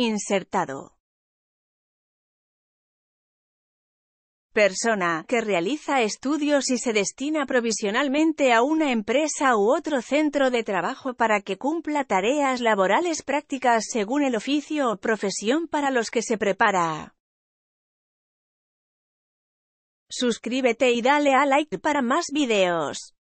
Insertado. Persona que realiza estudios y se destina provisionalmente a una empresa u otro centro de trabajo para que cumpla tareas laborales prácticas según el oficio o profesión para los que se prepara. Suscríbete y dale a like para más videos.